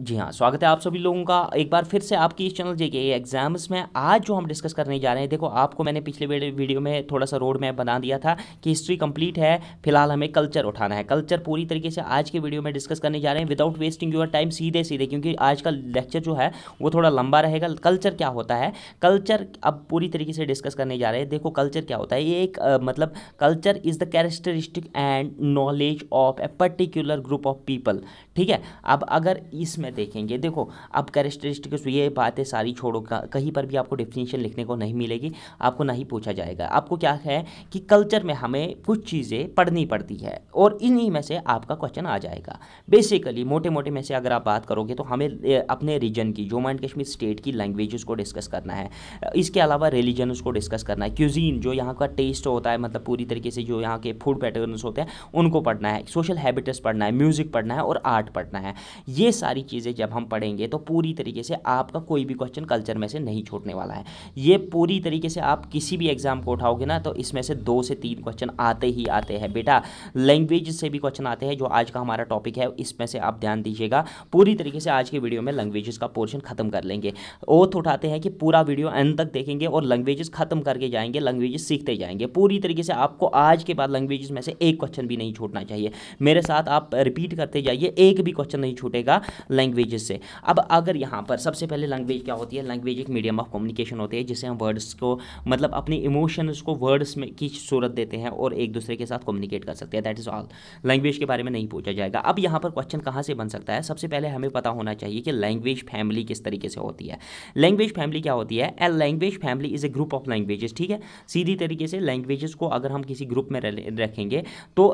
जी हाँ स्वागत है आप सभी लोगों का एक बार फिर से आपकी इस चैनल जेके एग्जाम्स में आज जो हम डिस्कस करने जा रहे हैं देखो आपको मैंने पिछले वीडियो में थोड़ा सा रोड मैप बना दिया था कि हिस्ट्री कंप्लीट है फिलहाल हमें कल्चर उठाना है कल्चर पूरी तरीके से आज के वीडियो में डिस्कस करने जा रहे हैं विदाउट वेस्टिंग योर टाइम सीधे सीधे क्योंकि आज का लेक्चर जो है वो थोड़ा लंबा रहेगा कल्चर क्या होता है कल्चर अब पूरी तरीके से डिस्कस करने जा रहे हैं देखो कल्चर क्या होता है ये एक मतलब culture is the characteristic and knowledge of a particular group of people ठीक है अब अगर इसमें देखेंगे देखो अब करेक्टरिस्टिक्स ये बातें सारी छोड़ो कहीं पर भी आपको डिफ़िनेशन लिखने को नहीं मिलेगी आपको नहीं पूछा जाएगा आपको क्या है कि कल्चर में हमें कुछ चीज़ें पढ़नी पड़ती है और इन्हीं में से आपका क्वेश्चन आ जाएगा बेसिकली मोटे मोटे में से अगर आप बात करोगे तो हमें अपने रीजन की जम्मू एंड कश्मीर स्टेट की लैंग्वेज को डिस्कस करना है इसके अलावा रिलीजन उसको डिस्कस करना है क्यूजीन जो यहाँ का टेस्ट होता है मतलब पूरी तरीके से जो यहाँ के फूड पैटर्न होते हैं उनको पढ़ना है सोशल हैबिट्स पढ़ना है म्यूज़िक पढ़ना है और आर्ट पार्ट पढ़ना है ये सारी चीज़ें जब हम पढ़ेंगे तो पूरी तरीके से आपका कोई भी क्वेश्चन कल्चर में से नहीं छूटने वाला है ये पूरी तरीके से आप किसी भी एग्ज़ाम को उठाओगे ना तो इसमें से दो से तीन क्वेश्चन आते ही आते हैं बेटा लैंग्वेज से भी क्वेश्चन आते हैं जो आज का हमारा टॉपिक है इसमें से आप ध्यान दीजिएगा पूरी तरीके से आज के वीडियो में लैंग्वेजेस का पोर्शन खत्म कर लेंगे ओथ उठाते हैं कि पूरा वीडियो एंड तक देखेंगे और लैंग्वेजेस खत्म करके जाएंगे लैंग्वेजेस सीखते जाएंगे पूरी तरीके से आपको आज के बाद लैंग्वेजेस में से एक क्वेश्चन भी नहीं छोड़ना चाहिए मेरे साथ आप रिपीट करते जाइए एक एक भी क्वेश्चन नहीं छूटेगा लैंग्वेज से अब अगर यहाँ पर सबसे पहले लैंग्वेज क्या होती है लैंग्वेज एक मीडियम ऑफ कम्युनिकेशन होती है जिसे हम वर्ड्स को मतलब अपने इमोशंस को वर्ड्स में की सूरत देते हैं और एक दूसरे के साथ कम्युनिकेट कर सकते हैं दैट इज़ ऑल लैंग्वेज के बारे में नहीं पूछा जाएगा अब यहाँ पर क्वेश्चन कहाँ से बन सकता है सबसे पहले हमें पता होना चाहिए कि लैंग्वेज फैमिली किस तरीके से होती है लैंग्वेज फैमिली क्या होती है a language family is a group of languages ठीक है सीधी तरीके से लैंग्वेजेस को अगर हम किसी ग्रुप में रखेंगे तो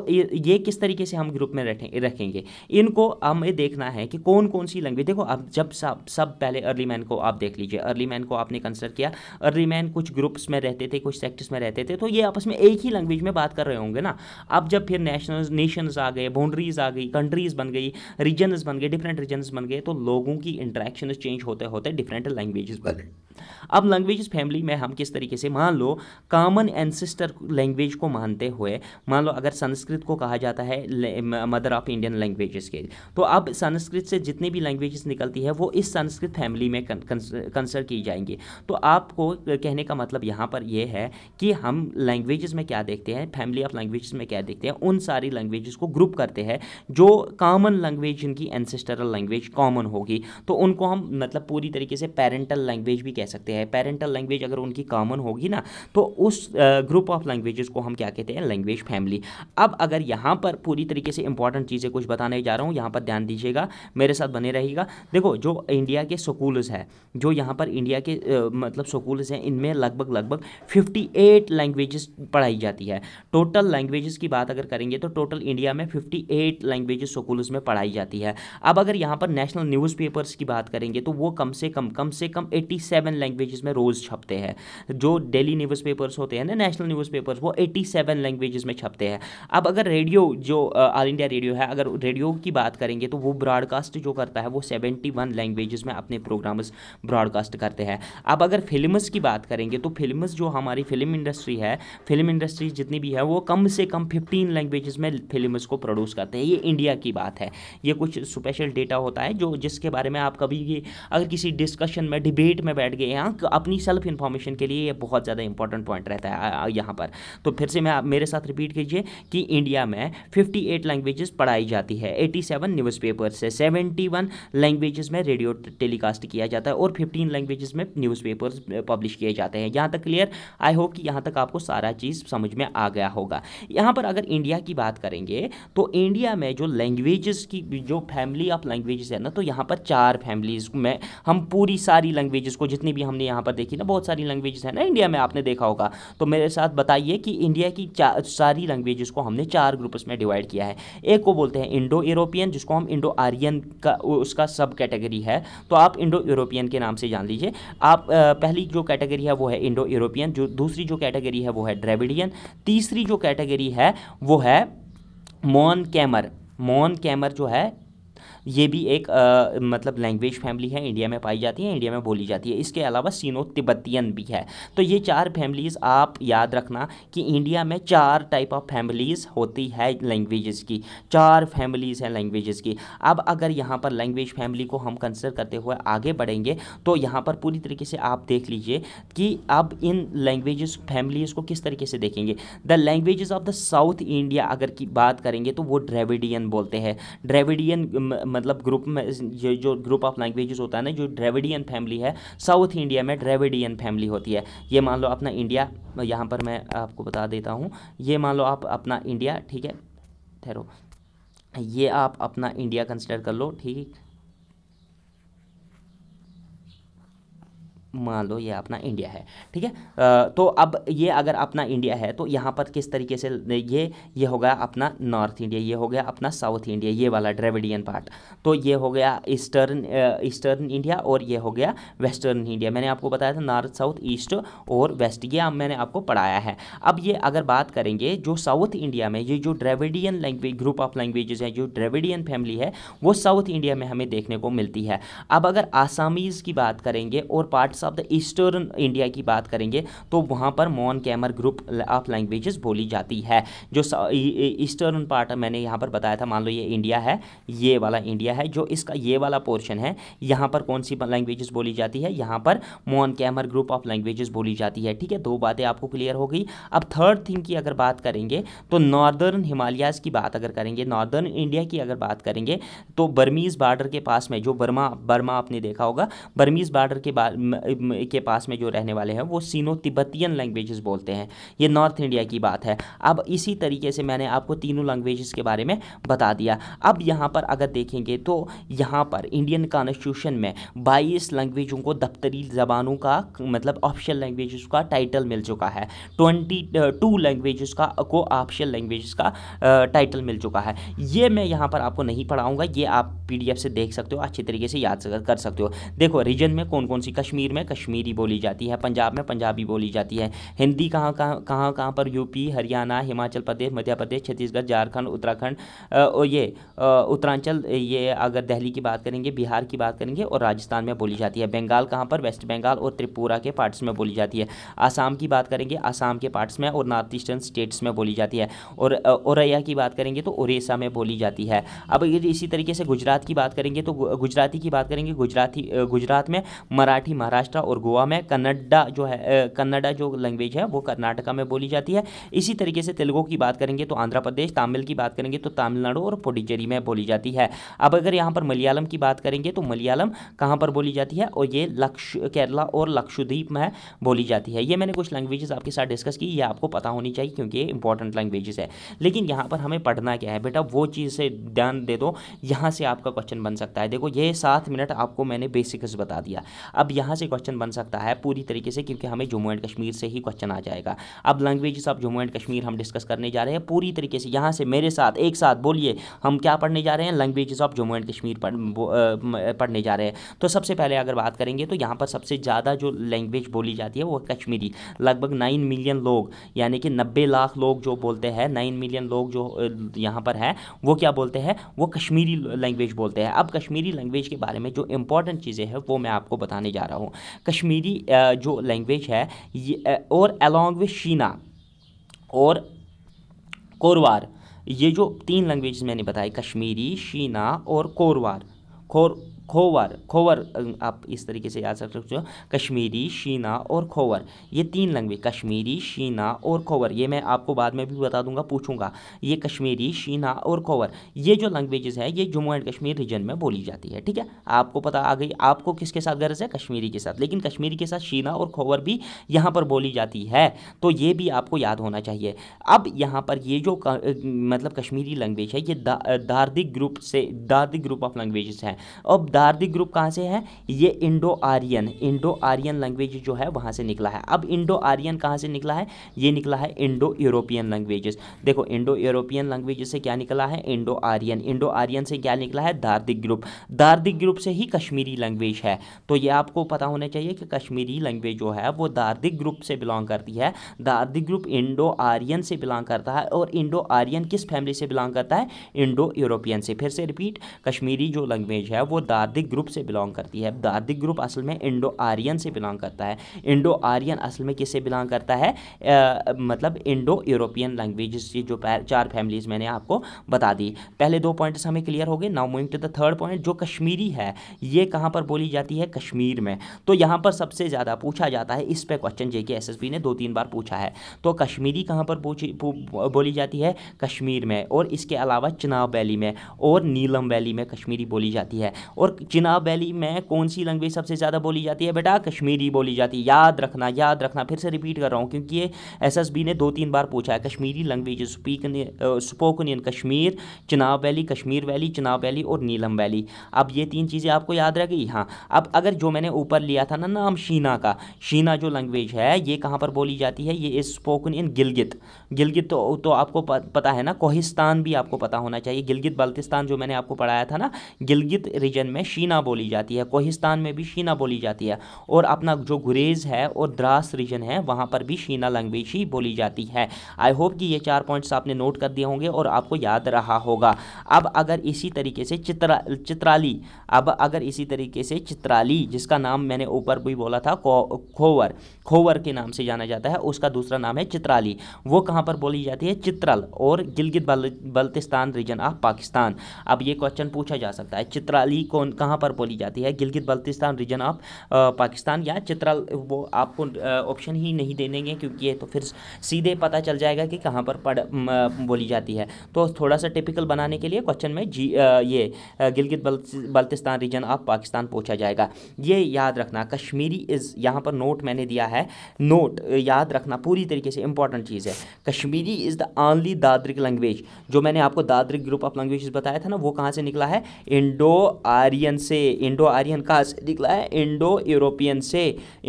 ये किस तरीके से हम ग्रुप में रखेंगे इनको हमें देखना है कि कौन कौन सी लैंग्वेज देखो अब जब सब सब पहले अर्ली मैन को आप देख लीजिए अर्ली मैन को आपने कंसिडर किया अर्ली मैन कुछ ग्रुप्स में रहते थे कुछ सेक्टर्स में रहते थे तो ये आपस में एक ही लैंग्वेज में बात कर रहे होंगे ना अब जब फिर नेशनल नेशनस आ गए बाउंड्रीज आ गई कंट्रीज बन गई रीजन्स बन गए डिफरेंट रीजन्स बन गए तो लोगों की इंट्रैक्शन चेंज होते होते डिफरेंट लैंग्वेजेस बने अब लैंग्वेज फैमिली में हम किस तरीके से मान लो कॉमन एनसेस्टर लैंग्वेज को मानते हुए मान लो अगर संस्कृत को कहा जाता है मदर ऑफ इंडियन लैंग्वेजेस के तो अब संस्कृत से जितनी भी लैंग्वेजेस निकलती है वो इस संस्कृत फैमिली में कंसर की जाएंगी तो आपको कहने का मतलब यहाँ पर यह है कि हम लैंग्वेजेस में क्या देखते हैं फैमिली ऑफ लैंग्वेज में क्या देखते हैं उन सारी लैंग्वेजेस को ग्रुप करते हैं जो कॉमन लैंग्वेज जिनकी एनसेस्टरल लैंग्वेज कॉमन होगी तो उनको हम मतलब पूरी तरीके से पेरेंटल लैंग्वेज भी कह सकते हैं पेरेंटल लैंग्वेज अगर उनकी कॉमन होगी ना तो उस ग्रुप ऑफ लैंग्वेजेस को हम क्या कहते हैं लैंग्वेज फैमिली अब अगर यहाँ पर पूरी तरीके से इंपॉर्टेंट चीज़ें कुछ बताने जा रहा हूँ यहाँ पर ध्यान दीजिएगा मेरे साथ बने रहिएगा देखो जो इंडिया के स्कूल्स हैं जो यहाँ पर इंडिया के आ, मतलब स्कूल्स हैं इनमें लगभग लगभग फिफ्टी लैंग्वेजेस पढ़ाई जाती है टोटल लैंग्वेजेस की बात अगर करेंगे तो टोटल इंडिया में फिफ्टी लैंग्वेजेस स्कूल्स में पढ़ाई जाती है अब अगर यहाँ पर नेशनल न्यूज़पेपर्स की बात करेंगे तो वो कम से कम कम से कम एट्टी सेवन लैंग्वेजेस में रोज़ छपते हैं जो डेली न्यूज पेपर्स होते हैं ना नेशनल न्यूज पेपर्स वो एटी सेवन लैंग्वेजेस में छपते हैं अब अगर रेडियो जो ऑल इंडिया रेडियो है अगर रेडियो की बात करेंगे तो वो ब्रॉडकास्ट जो करता है वो सेवेंटी वन लैंग्वेजेस में अपने प्रोग्राम्स ब्रॉडकास्ट करते हैं अब अगर फिल्म्स की बात करेंगे तो फिल्म्स जो हमारी फिल्म इंडस्ट्री है फिल्म इंडस्ट्री जितनी भी है वो कम से कम फिफ्टीन लैंग्वेजेस में फिल्म्स को प्रोड्यूस करते हैं ये इंडिया की बात है ये कुछ स्पेशल डेटा होता है जो जिसके बारे में आप कभी अगर किसी डिस्कशन में डिबेट में बैठ करके यहाँ अपनी सेल्फ इन्फॉर्मेशन के लिए ये बहुत ज़्यादा इंपॉर्टेंट पॉइंट रहता है यहाँ पर तो फिर से मैं मेरे साथ रिपीट कीजिए कि इंडिया में 58 लैंग्वेजेस पढ़ाई जाती है 87 न्यूज़पेपर्स है वन लैंग्वेजेस में रेडियो टेलीकास्ट किया जाता है और फिफ्टीन लैंग्वेजेस में न्यूज पेपर पब्लिश किए जाते हैं यहाँ तक क्लियर आई होप कि यहाँ तक आपको सारा चीज़ समझ में आ गया होगा यहाँ पर अगर इंडिया की बात करेंगे तो इंडिया में जो लैंग्वेजेस की जो फैमिली ऑफ लैंग्वेजेस है ना तो यहाँ पर चार फैमिलीज में हम पूरी सारी लैंग्वेजेस को जितनी जितनी भी हमने यहाँ पर देखी ना बहुत सारी लैंग्वेजेस हैं ना इंडिया में आपने देखा होगा तो मेरे साथ बताइए कि इंडिया की सारी लैंग्वेजेस को हमने चार ग्रुप्स में डिवाइड किया है एक को बोलते हैं इंडो यूरोपियन जिसको हम इंडो आर्यन का उसका सब कैटेगरी है तो आप इंडो यूरोपियन के नाम से जान लीजिए आप पहली जो कैटेगरी है वो है इंडो यूरोपियन जो दूसरी जो कैटेगरी है वो है ड्रेविडियन तीसरी जो कैटेगरी है वो है मोन कैमर मोन कैमर जो है ये भी एक आ, मतलब लैंग्वेज फैमिली है इंडिया में पाई जाती है इंडिया में बोली जाती है इसके अलावा सीनो तिब्बतियन भी है तो ये चार फैमिलीज़ आप याद रखना कि इंडिया में चार टाइप ऑफ फैमिलीज़ होती है लैंग्वेजेस की चार फैमिलीज़ हैं लैंग्वेजेस की अब अगर यहाँ पर लैंग्वेज फैमिली को हम कंसिडर करते हुए आगे बढ़ेंगे तो यहाँ पर पूरी तरीके से आप देख लीजिए कि अब इन लैंग्वेजेस फैमिलीज़ को किस तरीके से देखेंगे the languages of the South India अगर की बात करेंगे तो वो ड्रेविडियन बोलते हैं ड्रेविडियन मतलब ग्रुप में ये जो ग्रुप ऑफ लैंग्वेजेस होता है ना जो ड्रेविडियन फैमिली है साउथ इंडिया में ड्रेविडियन फैमिली होती है ये मान लो अपना इंडिया यहाँ पर मैं आपको बता देता हूँ ये मान लो आप अपना इंडिया ठीक है ठहरो ये आप अपना इंडिया कंसिडर कर लो ठीक मान लो ये अपना इंडिया है ठीक है तो अब ये अगर अपना इंडिया है तो यहाँ पर किस तरीके से ये ये हो गया अपना नॉर्थ इंडिया ये हो गया अपना साउथ इंडिया ये वाला ड्रेविडियन पार्ट तो ये हो गया ईस्टर्न ईस्टर्न इंडिया और ये हो गया वेस्टर्न इंडिया मैंने आपको बताया था नॉर्थ साउथ ईस्ट और वेस्ट ये मैंने आपको पढ़ाया है अब ये अगर बात करेंगे जो साउथ इंडिया में ये जो Dravidian language group of languages है जो ड्रेविडियन फैमिली है वो साउथ इंडिया में हमें देखने को मिलती है अब अगर आसामीज़ की बात करेंगे और parts of the eastern India की बात करेंगे तो वहाँ पर Mon Khmer group of languages बोली जाती है जो ईस्टर्न पार्ट मैंने यहाँ पर बताया था मान लो ये इंडिया है ये वाला इंडिया है जो इसका ये वाला पोर्शन है यहाँ पर कौन सी लैंग्वेजेस बोली जाती है यहाँ पर Mon Khmer group of languages बोली जाती है ठीक है दो बातें आपको क्लियर हो गई अब थर्ड थिंग की अगर बात करेंगे तो नॉर्दर्न हिमालयाज की बात अगर करेंगे नॉर्दर्न इंडिया की अगर बात करेंगे तो बर्मीज़ बार्डर के पास में जो बर्मा बर्मा आपने देखा होगा बर्मीज़ बार्डर के के पास में जो रहने वाले हैं वो सीनो तिब्बतियन लैंग्वेजेस बोलते हैं ये नॉर्थ इंडिया की बात है अब इसी तरीके से मैंने आपको तीनों लैंग्वेजेस के बारे में बता दिया अब यहाँ पर अगर देखेंगे तो यहाँ पर इंडियन कॉन्स्टिट्यूशन में बाईस लैंग्वेजों को दफ्तरी ज़बानों का मतलब ऑप्शन लैंग्वेज का टाइटल मिल चुका है ट्वेंटी टू लैंग्वेज का को ऑप्शन लैंग्वेज का टाइटल मिल चुका है ये मैं यहाँ पर आपको नहीं पढ़ाऊँगा ये आप पी से देख सकते हो अच्छे तरीके से याद कर सकते हो देखो रीजन में कौन कौन सी कश्मीर में में कश्मीरी बोली जाती है पंजाब में पंजाबी बोली जाती है हिंदी कहाँ कहाँ कहाँ कहाँ पर यूपी हरियाणा हिमाचल प्रदेश मध्य प्रदेश छत्तीसगढ़ झारखंड उत्तराखंड और ये उत्तरांचल ये अगर दिल्ली की बात करेंगे बिहार की बात करेंगे और राजस्थान में बोली जाती है बंगाल कहाँ पर वेस्ट बंगाल और त्रिपुरा के पार्ट्स में बोली जाती है आसाम की बात करेंगे आसाम के पार्ट्स में और नॉर्थ ईस्टर्न स्टेट्स में बोली जाती है और औरैया की बात करेंगे तो उड़ीसा में बोली जाती है अब इसी तरीके से गुजरात की बात करेंगे तो गुजराती की बात करेंगे गुजराती गुजरात में मराठी महाराष्ट्र महाराष्ट्र और गोवा में कन्नडा जो है कन्नडा जो लैंग्वेज है वो कर्नाटका में बोली जाती है इसी तरीके से तेलुगु की बात करेंगे तो आंध्र प्रदेश तमिल की बात करेंगे तो तमिलनाडु और पुडुचेरी में बोली जाती है अब अगर यहाँ पर मलयालम की बात करेंगे तो मलयालम कहाँ पर बोली जाती है और ये लक्ष केरला और लक्षद्वीप में बोली जाती है ये मैंने कुछ लैंग्वेजेस आपके साथ डिस्कस की ये आपको पता होनी चाहिए क्योंकि ये इंपॉर्टेंट लैंग्वेजेस है लेकिन यहाँ पर हमें पढ़ना क्या है बेटा वो चीज़ से ध्यान दे दो यहाँ से आपका क्वेश्चन बन सकता है देखो ये सात मिनट आपको मैंने बेसिक्स बता दिया अब यहाँ से क्वेश्चन क्वेश्चन बन सकता है पूरी तरीके से क्योंकि हमें जम्मू एंड कश्मीर से ही क्वेश्चन आ जाएगा अब languages of Jammu and Kashmir हम डिस्कस करने जा रहे हैं पूरी तरीके से यहाँ से मेरे साथ एक साथ बोलिए हम क्या पढ़ने जा रहे हैं languages of Jammu and Kashmir पढ़ने जा रहे हैं तो सबसे पहले अगर बात करेंगे तो यहाँ पर सबसे ज़्यादा जो लैंग्वेज बोली जाती है वो कश्मीरी लगभग नाइन मिलियन लोग यानी कि नब्बे लाख लोग जो बोलते हैं नाइन मिलियन लोग जो यहाँ पर हैं वो क्या बोलते हैं वो कश्मीरी लैंग्वेज बोलते हैं अब कश्मीरी लैंग्वेज के बारे में जो इंपॉर्टेंट चीज़ें हैं वो मैं आपको बताने जा रहा हूँ कश्मीरी जो लैंग्वेज है ये और अलॉन्ग विद शीना और कोरवार ये जो तीन लैंग्वेज मैंने बताई कश्मीरी शीना और कोरवार खोर खोवर खोवर आप इस तरीके से याद रख सकते हो कश्मीरी शीना और खोवर ये तीन लैंग्वेज कश्मीरी शीना और खोवर ये मैं आपको बाद में भी बता दूंगा पूछूंगा ये कश्मीरी शीना और खोवर ये जो लैंग्वेजेस है ये जम्मू एंड कश्मीर रीजन में बोली जाती है ठीक है आपको पता आ गई आपको किसके साथ गर्ज है कश्मीरी के साथ लेकिन कश्मीरी के साथ शीना और खोवर भी यहाँ पर बोली जाती है तो ये भी आपको याद होना चाहिए अब यहाँ पर ये जो मतलब कश्मीरी लैंग्वेज है ये दार्दिक ग्रुप से दार्दिक ग्रुप ऑफ लैंग्वेजेस हैं अब गार्दिक ग्रुप कहाँ से है ये Indo Aryan Indo Aryan language जो है वहाँ से निकला है अब इंडो आर्यन कहाँ से निकला है ये निकला है इंडो यूरोपियन लैंग्वेजेस देखो इंडो यूरोपियन लैंग्वेजेस से क्या निकला है इंडो आर्यन इंडो आर्यन से क्या निकला है दार्दिक ग्रुप दार्दिक ग्रुप से ही कश्मीरी लैंग्वेज है तो ये आपको पता होना चाहिए कि कश्मीरी लैंग्वेज जो है वो दार्दिक ग्रुप से बिलोंग करती है दार्दिक ग्रुप इंडो आर्यन से बिलोंग करता है और इंडो आर्यन किस फैमिली से बिलोंग करता है इंडो यूरोपियन से फिर से रिपीट कश्मीरी जो लैंग्वेज है वो दार्दिक दार्दिक ग्रुप से बिलोंग करती है दार्दिक ग्रुप असल में इंडो आर्यन से बिलोंग करता है इंडो आर्यन असल में किससे बिलोंग करता है आ, मतलब इंडो यूरोपियन लैंग्वेज की जो चार फैमिलीज मैंने आपको बता दी पहले दो पॉइंट्स हमें क्लियर हो गए now moving to the third point जो कश्मीरी है ये कहाँ पर बोली जाती है कश्मीर में तो यहाँ पर सबसे ज़्यादा पूछा जाता है इस पर क्वेश्चन जे के ने दो तीन बार पूछा है तो कश्मीरी कहाँ पर बोली जाती है कश्मीर में और इसके अलावा चिनाब वैली में और नीलम वैली में कश्मीरी बोली जाती है और और चिनाब वैली में कौन सी लैंग्वेज सबसे ज़्यादा बोली जाती है बेटा कश्मीरी बोली जाती है याद रखना याद रखना फिर से रिपीट कर रहा हूँ क्योंकि ये एसएसबी ने दो तीन बार पूछा है Kashmiri language spoken in Kashmir Chenab valley Kashmir valley Chenab valley और नीलम वैली अब ये तीन चीज़ें आपको याद रह गई हाँ अब अगर जो मैंने ऊपर लिया था ना नाम शीना का शीना जो लैंग्वेज है ये कहाँ पर बोली जाती है ये is spoken in Gilgit Gilgit तो, तो आपको पता है ना कोहिस्तान भी आपको पता होना चाहिए गिलगित बल्तिस्तान जो मैंने आपको पढ़ाया था ना गिलगित रीजन में शीना बोली जाती है कोहिस्तान में भी शीना बोली जाती है और अपना जो गुरेज है और द्रास रीजन है वहाँ पर भी शीना लैंग्वेज ही बोली जाती है आई होप कि ये चार पॉइंट्स आपने नोट कर दिए होंगे और आपको याद रहा होगा अब अगर इसी तरीके से चित्रा चित्राली अब अगर इसी तरीके से चित्राली जिसका नाम मैंने ऊपर भी बोला था खोवर खोवर के नाम से जाना जाता है उसका दूसरा नाम है चित्राली वो कहाँ कहाँ पर बोली जाती है चित्राल और गिलगित बल्तिस्तान रीजन ऑफ पाकिस्तान अब ये क्वेश्चन पूछा जा सकता है चित्राली कौन कहाँ पर बोली जाती है गिलगित बल्तिस्तान रीजन ऑफ पाकिस्तान या चित्राल वो आपको ऑप्शन ही नहीं देने देंगे क्योंकि ये तो फिर सीधे पता चल जाएगा कि कहाँ पर पढ़ बोली जाती है तो थोड़ा सा टिपिकल बनाने के लिए क्वेश्चन में जी ये गिलगित बल्तिस्तान रीजन ऑफ पाकिस्तान पूछा जाएगा ये याद रखना कश्मीरी इज़ यहाँ पर नोट मैंने दिया है नोट याद रखना पूरी तरीके से इंपॉर्टेंट चीज़ है Kashmiri is the only Dardic language जो मैंने आपको दादरिक ग्रुप ऑफ लैंग्वेज बताया था ना वो कहाँ से निकला है इंडो आर्यन से इंडो आर्यन कहाँ से निकला है इंडो यूरोपियन से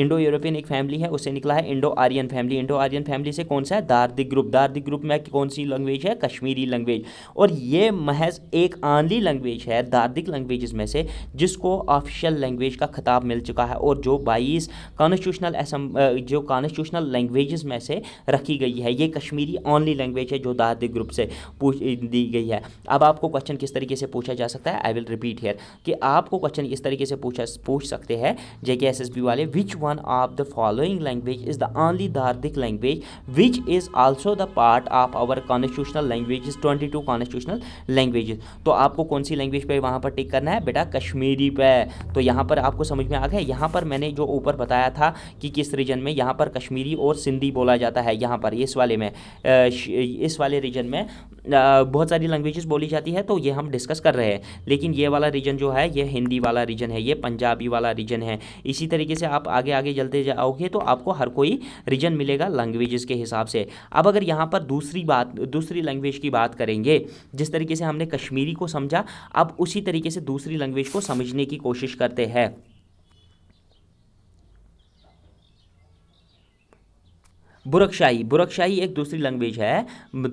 इंडो यूरोपियन एक फैमिली है उससे निकला है Indo Aryan family Indo Aryan family से कौन सा है दार्दिक ग्रुप दार्दिक ग्रुप में कौन सी लैंग्वेज है कश्मीरी लैंग्वेज और ये महज एक आनली लैंग्वेज है दार्दिक लैंग्वेज में से जिसको ऑफिशियल लैंग्वेज का खिताब मिल चुका है और जो बाईस कॉन्स्टिट्यूशनल जो कॉन्स्टिट्यूशनल लैंग्वेज में से रखी गई है ये कश्मीर कश्मीरी ऑनली लैंग्वेज है जो दादी ग्रुप से पूछ दी गई है अब आपको क्वेश्चन किस तरीके से पूछा जा सकता है आई विल रिपीट हेयर कि आपको क्वेश्चन इस तरीके से पूछा पूछ सकते हैं जेके एस एस बी वाले which one of the following language is the only Dardic language which is also the part of our constitutional language twenty two constitutional languages तो आपको कौन सी लैंग्वेज पर वहाँ पर टिक करना है बेटा कश्मीरी पे तो यहाँ पर आपको समझ में आ गया यहाँ पर मैंने जो ऊपर बताया था कि किस रीजन में यहाँ पर कश्मीरी और सिंधी बोला जाता है यहाँ पर इस वाले में इस वाले रीजन में बहुत सारी लैंग्वेजेस बोली जाती है तो ये हम डिस्कस कर रहे हैं लेकिन ये वाला रीजन जो है ये हिंदी वाला रीजन है ये पंजाबी वाला रीजन है इसी तरीके से आप आगे आगे चलते जाओगे तो आपको हर कोई रीजन मिलेगा लैंग्वेजेस के हिसाब से अब अगर यहाँ पर दूसरी बात दूसरी लैंग्वेज की बात करेंगे जिस तरीके से हमने कश्मीरी को समझा अब उसी तरीके से दूसरी लैंग्वेज को समझने की कोशिश करते हैं बुरकशाही बुरकशाही एक दूसरी लैंग्वेज है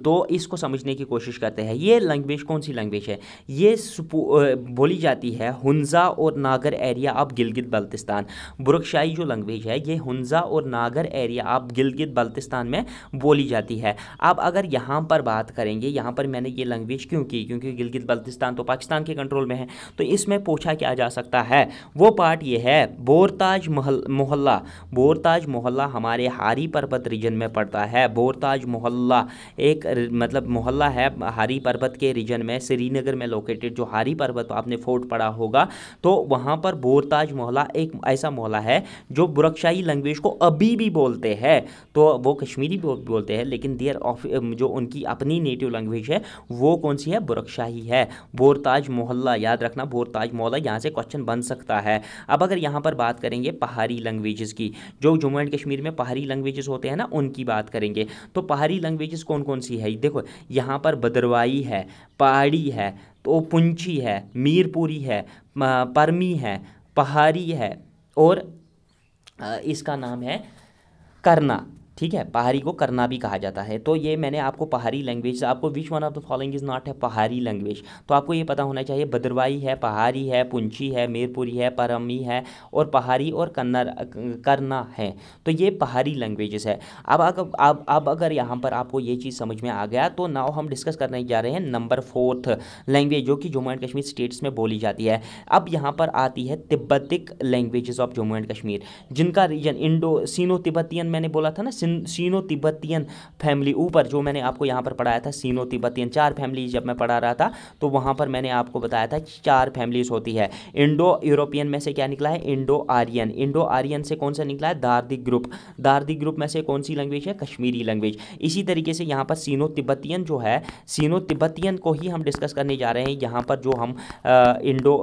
तो इसको समझने की कोशिश करते हैं ये लैंग्वेज कौन सी लैंग्वेज है ये बोली जाती है हुंजा और नागर एरिया ऑफ गिलगित बल्तिस्तान बुरकशाही जो लैंग्वेज है ये हुंजा और नागर एरिया ऑफ गिलगित बल्तिस्तान में बोली जाती है अब अगर यहाँ पर बात करेंगे यहाँ पर मैंने ये लैंग्वेज क्यों की क्योंकि गिलगित बल्तिस्तान तो पाकिस्तान के कंट्रोल में है तो इसमें पूछा क्या जा सकता है वो पार्ट ये है बोरताज मोहल्ला बोरताज मोहल्ला हमारे हारी पर्वत रीजन में पड़ता है बोरताज मोहल्ला एक मतलब मोहल्ला है हारी पर्वत के रीजन में श्रीनगर में लोकेटेड जो हारी पर्वत आपने फोर्ट पड़ा होगा तो वहाँ पर बोरताज मोहल्ला एक ऐसा मोहल्ला है जो बुरकशाही लैंग्वेज को अभी भी बोलते हैं तो वो कश्मीरी बोलते हैं लेकिन देयर ऑफ जो उनकी अपनी नेटिव लैंग्वेज है वो कौन सी है बुरकशाही है बोरताज मोहल्ला याद रखना बोरताज मोहल्ला यहाँ से क्वेश्चन बन सकता है अब अगर यहाँ पर बात करेंगे पहाड़ी लैंग्वेजेस की जो जम्मू एंड कश्मीर में पहाड़ी लैंग्वेजेस होते हैं ना उनकी बात करेंगे तो पहाड़ी लैंग्वेजेस कौन कौन सी है देखो यहाँ पर भद्रवाही है पहाड़ी है तो पुंछी है मीरपुरी है परमी है पहाड़ी है और इसका नाम है करना ठीक है पहाड़ी को करना भी कहा जाता है तो ये मैंने आपको पहाड़ी लैंग्वेज आपको which one of the following is not है पहाड़ी लैंग्वेज तो आपको ये पता होना चाहिए भद्रवाही है पहाड़ी है पुंछी है मीरपुरी है परमी है और पहाड़ी और कन्नर करना है तो ये पहाड़ी लैंग्वेजेस है अब अगर अब अब अगर यहाँ पर आपको ये चीज़ समझ में आ गया तो नाव हम डिस्कस करने जा रहे हैं नंबर फोर्थ लैंग्वेज जो कि जम्मू एंड कश्मीर स्टेट्स में बोली जाती है अब यहाँ पर आती है Tibetic language of Jammu and Kashmir जिनका रीजन इंडो सीनो तिब्बतियन मैंने बोला था ना सीनो तिब्बतियन फैमिली ऊपर जो मैंने आपको यहाँ पर पढ़ाया था सीनो तिब्बतियन चार फैमिली जब मैं पढ़ा रहा था तो वहाँ पर मैंने आपको बताया था कि चार फैमिलीज होती है इंडो यूरोपियन में से क्या निकला है इंडो आर्यन इंडो आर्यन से कौन सा निकला है दार्दिक ग्रुप दार्दिक ग्रुप में से कौन सी लैंग्वेज है कश्मीरी लैंग्वेज इसी तरीके से यहाँ पर सीनो तिब्बतियन जो है सीनो तिब्बतियन को ही हम डिस्कस करने जा रहे हैं यहाँ पर जो हम इंडो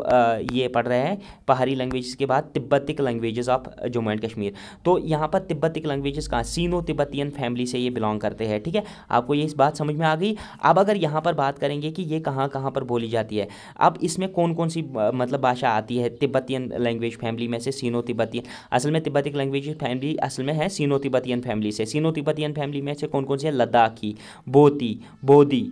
ये पढ़ रहे हैं पहाड़ी लैंग्वेज के बाद Tibetic languages of Jammu and Kashmir तो यहाँ पर तिब्बतिक लैंग्वेजेस कहाँ सीनो तीनों तिब्बतियन फैमिली से ये बिलोंग करते हैं ठीक है आपको ये इस बात समझ में आ गई अब अगर यहाँ पर बात करेंगे कि ये कहाँ कहाँ पर बोली जाती है अब इसमें कौन कौन सी मतलब भाषा आती है तिब्बतियन लैंग्वेज फैमिली में से सीनो तिब्बतियन असल में तिब्बतिक लैंग्वेज फैमिली असल में है सीनो तिब्बतियन फैमिली से सीनो तिब्बतियन फैमिली में से कौन कौन सी है लद्दाखी बोती बोधी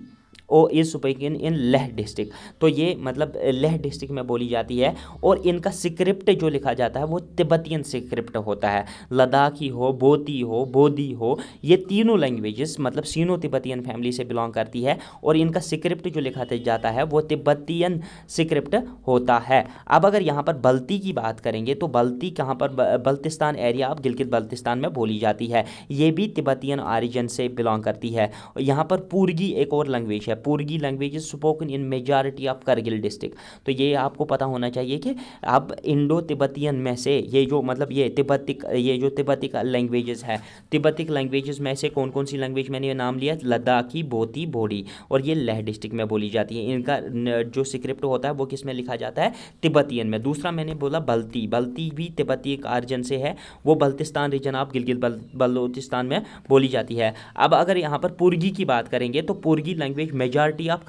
ओ is speaking in Leh district तो ये मतलब लेह डिस्ट्रिक्ट में बोली जाती है और इनका सिक्रिप्ट जो लिखा जाता है वो तिब्बतियन सिक्रिप्ट होता है लद्दाखी हो बोती हो बोधी हो ये तीनों लैंग्वेजेस मतलब सीनो तिब्बतियन फैमिली से बिलोंग करती है और इनका सिक्रिप्ट जो लिखा जाता है वो तिब्बतियन सिक्रिप्ट होता है अब अगर यहाँ पर बल्ती की बात करेंगे तो बल्ती कहाँ पर बल्तिस्तान एरिया अब गिलगित बल्तिस्तान में बोली जाती है ये भी तिब्बतियन ऑरिजन से बिलोंग करती है यहाँ पर पूर्गी एक और लैंग्वेज है है Purgi language spoken in majority of Kargil district तो ये आपको पता होना चाहिए कि अब इंडो तिब्बतियन में से ये जो मतलब ये तिब्बतिक ये जो तिब्बतिक लैंग्वेजेस है तिब्बतिक लैंग्वेजेस में से कौन कौन सी लैंग्वेज मैंने नाम लिया लद्दाखी बोती बोड़ी और ये लह डिस्ट्रिक्ट में बोली जाती है इनका जो स्क्रिप्ट होता है वो किस में लिखा जाता है तिब्बतियन में दूसरा मैंने बोला बल्ती बल्ती भी तिब्बती आर्जन से है वो बल्तिस्तान रीजन ऑफ गिलगित बल, बलोचिस्तान में बोली जाती है अब अगर यहाँ पर पुर्गी की बात करेंगे तो Purgi language majority of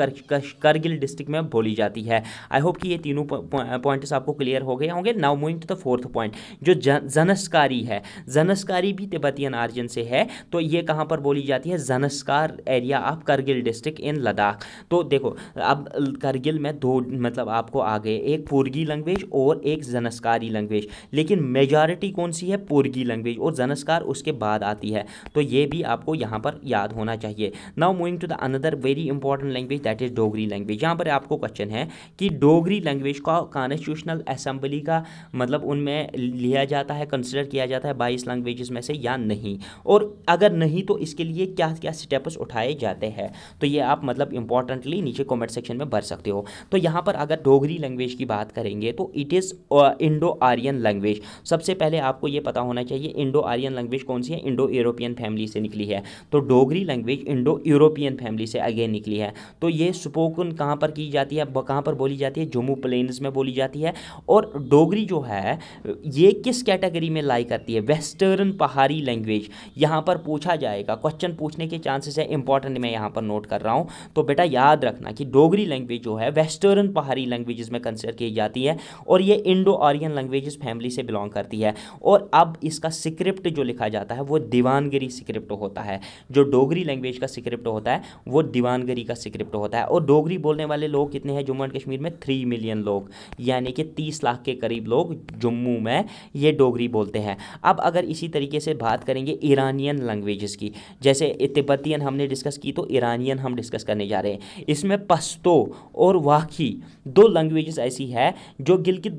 Kargil district में बोली जाती है आई होप कि ये तीनों पॉइंट्स आपको क्लियर हो गए होंगे now moving to the fourth point जो जनस्कारी है जनस्कारी भी तिब्बतियन आर्जन से है तो ये कहाँ पर बोली जाती है Zanskar area of Kargil district in Ladakh तो देखो अब करगिल में दो मतलब आपको आ गए एक पुर्गी लैंग्वेज और एक जनस्कारी लैंग्वेज लेकिन मेजॉरिटी कौन सी है पुर्गी लैंग्वेज और जनस्कार उसके बाद आती है तो ये भी आपको यहाँ पर याद होना चाहिए now moving to the another very important important language that is Dogri language यहाँ पर आपको क्वेश्चन है कि डोगरी लैंग्वेज का कॉन्स्टिट्यूशनल असेंबली का मतलब उनमें लिया जाता है कंसिडर किया जाता है बाईस लैंग्वेज में से या नहीं और अगर नहीं तो इसके लिए क्या क्या स्टेप्स उठाए जाते हैं तो ये आप मतलब इंपॉर्टेंटली नीचे कॉमेंट सेक्शन में भर सकते हो तो यहाँ पर अगर डोगरी लैंग्वेज की बात करेंगे तो it is Indo Aryan language सबसे पहले आपको ये पता होना चाहिए इंडो आर्यन लैंग्वेज कौन सी है इंडो यूरोपियन फैमिली से निकली है तो Dogri language Indo European family से अगेन निकली जाती है तो ये स्पोकन कहाँ पर की जाती है कहाँ पर बोली जाती है जम्मू प्लेन्स में बोली जाती है और डोगरी जो है ये किस कैटेगरी में लाई करती है वेस्टर्न पहाड़ी लैंग्वेज यहाँ पर पूछा जाएगा क्वेश्चन पूछने के चांसेस है इंपॉर्टेंट मैं यहाँ पर नोट कर रहा हूँ तो बेटा याद रखना कि डोगरी लैंग्वेज जो है वेस्टर्न पहाड़ी लैंग्वेज में कंसिडर की जाती है और ये इंडो आर्यन लैंग्वेज फैमिली से बिलोंग करती है और अब इसका सिक्रिप्ट जो लिखा जाता है वो दीवानगिरी सिक्रिप्ट होता है जो डोगरी लैंग्वेज का सिक्रिप्ट होता है वो दीवानगिरी डोगरी का स्क्रिप्ट होता है और डोगरी बोलने वाले लोग कितने हैं जम्मू एंड कश्मीर में थ्री मिलियन लोग यानी कि तीस लाख के करीब लोग जम्मू में ये डोगरी बोलते हैं अब अगर इसी तरीके से बात करेंगे ईरानियन लैंग्वेजेस की जैसे तिब्बतियन हमने डिस्कस की तो ईरानियन हम डिस्कस करने जा रहे हैं इसमें पश्तो और वाखी दो लैंग्वेजेस ऐसी है जो गिलगित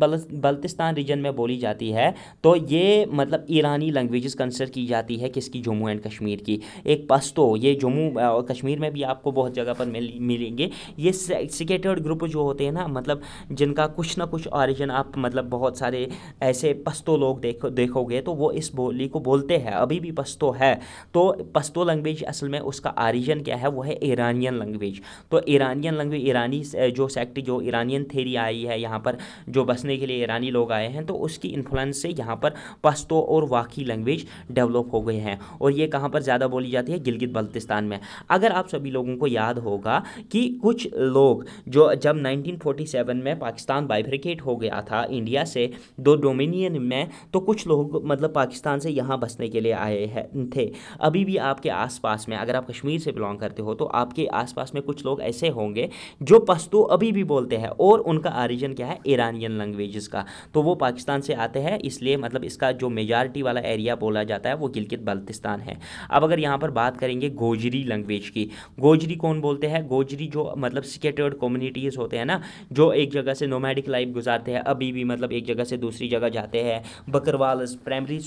बल्तिस्तान रीजन में बोली जाती है तो ये मतलब ईरानी लैंग्वेजेस कंसिडर की जाती है किसकी जम्मू एंड कश्मीर की एक पश्तो ये जम्मू कश्मीर में भी आपको बहुत जगह पर मिल मिलेंगे ये सिकेटेड ग्रुप जो होते हैं ना मतलब जिनका कुछ ना कुछ ऑरिजन आप मतलब बहुत सारे ऐसे पस्तो लोग देखो देखोगे तो वो इस बोली को बोलते हैं अभी भी पस्तो है तो पस्तो लैंग्वेज असल में उसका ऑरिजन क्या है वो है ईरानियन लैंग्वेज तो ईरानियन लैंग्वेज ईरानी जो सेक्ट जो ईरानियन थेरी आई है यहाँ पर जो बसने के लिए ईरानी लोग आए हैं तो उसकी इन्फ्लुएंस से यहाँ पर पस्तो और वाकी लैंग्वेज डेवलप हो गए हैं और ये कहाँ पर ज़्यादा बोली जाती है गिलगित बल्तिस्तान में अगर आप सभी लोगों को याद होगा कि कुछ लोग जो जब 1947 में पाकिस्तान बाइब्रिकेट हो गया था इंडिया से दो डोमिनियन में तो कुछ लोग मतलब पाकिस्तान से यहाँ बसने के लिए आए हैं थे अभी भी आपके आसपास में अगर आप कश्मीर से बिलोंग करते हो तो आपके आसपास में कुछ लोग ऐसे होंगे जो पश्तो अभी भी बोलते हैं और उनका आरिजन क्या है ईरानियन लैंग्वेजेस का तो वो पाकिस्तान से आते हैं इसलिए मतलब इसका जो मेजॉरिटी वाला एरिया बोला जाता है वो गिलगित बल्तिस्तान है अब अगर यहाँ पर बात करेंगे गोजरी लैंग्वेज की गोजरी कौन बोल बोलते हैं गोजरी जो मतलब स्केटर्ड कम्युनिटीज़ होते हैं ना जो एक जगह से नोमैडिक लाइफ गुजारते हैं अभी भी मतलब एक जगह से दूसरी जगह जाते हैं Bakarwals primary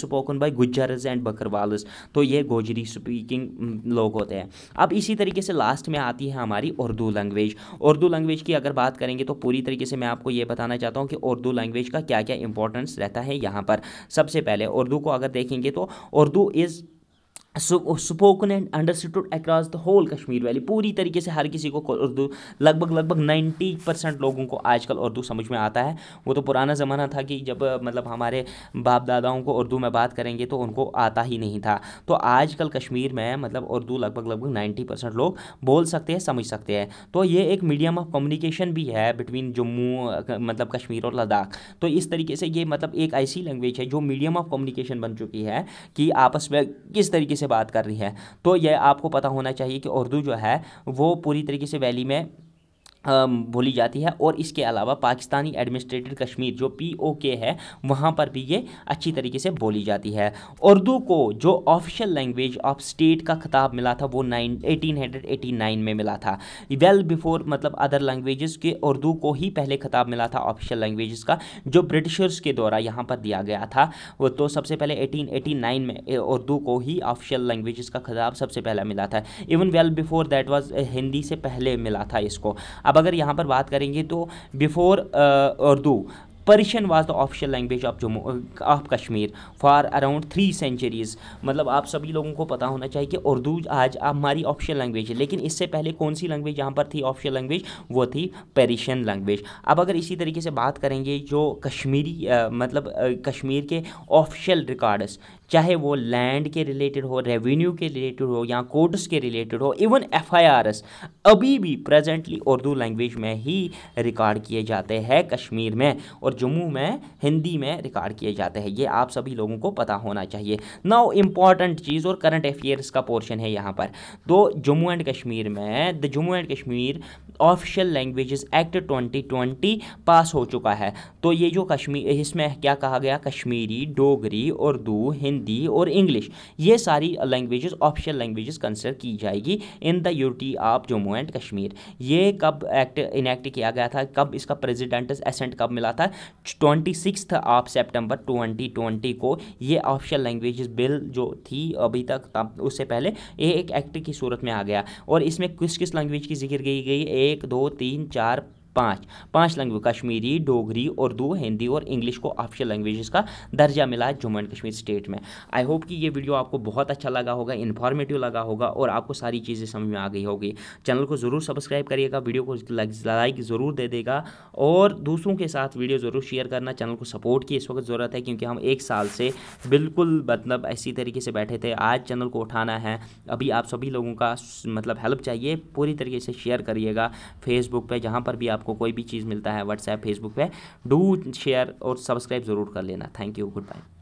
spoken by Gujjars and Bakarwals तो ये गोजरी स्पीकिंग लोग होते हैं अब इसी तरीके से लास्ट में आती है हमारी उर्दू लैंग्वेज उर्दू लैंग्वेज की अगर बात करेंगे तो पूरी तरीके से मैं आपको ये बताना चाहता हूँ कि उर्दू लैंग्वेज का क्या क्या इंपॉर्टेंस रहता है यहाँ पर सबसे पहले उर्दू को अगर देखेंगे तो Urdu is spoken and understood across the whole Kashmir valley पूरी तरीके से हर किसी को उर्दू लगभग लगभग नाइन्टी परसेंट लोगों को आजकल उर्दू समझ में आता है वो तो पुराना ज़माना था कि जब मतलब हमारे बाप दादाओं को उर्दू में बात करेंगे तो उनको आता ही नहीं था तो आजकल कश्मीर में मतलब उर्दू लगभग लगभग नाइन्टी परसेंट लोग बोल सकते हैं समझ सकते हैं तो ये एक मीडियम ऑफ कम्युनिकेशन भी है बिटवीन जम्मू मतलब कश्मीर और लद्दाख तो इस तरीके से ये मतलब एक ऐसी लैंग्वेज है जो मीडियम ऑफ कम्युनिकेशन बन चुकी है कि आपस में किस तरीके से बात कर रही है तो यह आपको पता होना चाहिए कि उर्दू जो है वो पूरी तरीके से वैली में बोली जाती है और इसके अलावा पाकिस्तानी एडमिनिस्ट्रेटेड कश्मीर जो पी ओ के है वहाँ पर भी ये अच्छी तरीके से बोली जाती है उर्दू को जो ऑफिशियल लैंग्वेज ऑफ स्टेट का खिताब मिला था वो nine eighteen hundred eighty nine में मिला था वेल बिफोर मतलब अदर लैंग्वेज़ के उर्दू को ही पहले खिताब मिला था ऑफिशियल लैंग्वेज़ का जो ब्रिटिशर्स के द्वारा यहाँ पर दिया गया था वो तो सबसे पहले एटीन एटी नाइन में उर्दू को ही ऑफिशियल लैंग्वेज़ का खिताब सबसे पहला मिला था even well before that was Hindi से पहले मिला था इसको अब अगर यहाँ पर बात करेंगे तो before Urdu Persian was the official language of Jammu of Kashmir for around three centuries मतलब आप सभी लोगों को पता होना चाहिए कि उर्दू आज हमारी ऑफिशियल लैंग्वेज है लेकिन इससे पहले कौन सी लैंग्वेज यहाँ पर थी ऑफिशियल लैंग्वेज वो थी परिशियन लैंग्वेज अब अगर इसी तरीके से बात करेंगे जो कश्मीरी आ, मतलब आ, कश्मीर के ऑफिशियल रिकॉर्ड्स चाहे वो लैंड के रिलेटेड हो रेवेन्यू के रिलेटेड हो या कोर्ट्स के रिलेटेड हो इवन एफ अभी भी प्रेजेंटली उर्दू लैंग्वेज में ही रिकॉर्ड किए जाते हैं कश्मीर में और जम्मू में हिंदी में रिकॉर्ड किए जाते हैं ये आप सभी लोगों को पता होना चाहिए नाउ इम्पॉर्टेंट चीज़ और करंट अफेयर्स का पोर्शन है यहाँ पर तो जम्मू एंड कश्मीर में the Jammu and Kashmir official languages act twenty pass हो चुका है तो ये जो कश्मीर इसमें क्या कहा गया कश्मीरी डोगरी उर्दू हिंदी हिंदी और इंग्लिश ये सारी लैंग्वेजेस ऑफिशियल लैंग्वेजेस कंसिडर की जाएगी in the UT of Jammu and Kashmir ये कब एक्ट इनैक्ट किया गया था कब इसका प्रेजिडेंट एसेंट कब मिला था twenty six of September twenty twenty को ये ऑफिशियल लैंग्वेज बिल जो थी अभी तक उससे पहले ये एक एक्ट की सूरत में आ गया और इसमें किस किस लैंग्वेज की जिक्र की गई एक दो तीन चार पाँच पाँच लैंग्वेज कश्मीरी डोगरी उर्दू हिंदी और इंग्लिश को ऑफिशियल लैंग्वेजेस का दर्जा मिला है जम्मू एंड कश्मीर स्टेट में आई होप कि ये वीडियो आपको बहुत अच्छा लगा होगा इन्फॉर्मेटिव लगा होगा और आपको सारी चीज़ें समझ में आ गई होगी चैनल को ज़रूर सब्सक्राइब करिएगा वीडियो को लाइक ज़रूर दे देगा और दूसरों के साथ वीडियो ज़रूर शेयर करना चैनल को सपोर्ट की इस वक्त ज़रूरत है क्योंकि हम एक साल से बिल्कुल मतलब ऐसी तरीके से बैठे थे आज चैनल को उठाना है अभी आप सभी लोगों का मतलब हेल्प चाहिए पूरी तरीके से शेयर करिएगा फेसबुक पर जहाँ पर भी आप आपको कोई भी चीज़ मिलता है व्हाट्सएप फेसबुक पे डू शेयर और सब्सक्राइब ज़रूर कर लेना थैंक यू गुड बाय